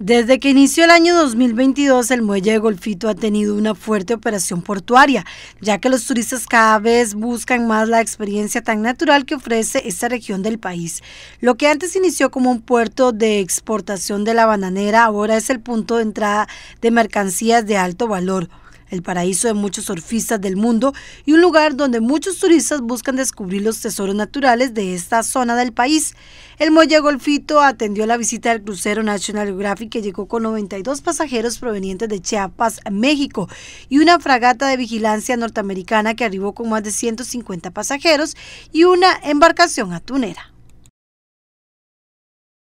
Desde que inició el año 2022, el muelle de Golfito ha tenido una fuerte operación portuaria, ya que los turistas cada vez buscan más la experiencia tan natural que ofrece esta región del país. Lo que antes inició como un puerto de exportación de la bananera, ahora es el punto de entrada de mercancías de alto valor el paraíso de muchos surfistas del mundo y un lugar donde muchos turistas buscan descubrir los tesoros naturales de esta zona del país. El muelle Golfito atendió la visita del crucero National Geographic que llegó con 92 pasajeros provenientes de Chiapas, México, y una fragata de vigilancia norteamericana que arribó con más de 150 pasajeros y una embarcación atunera.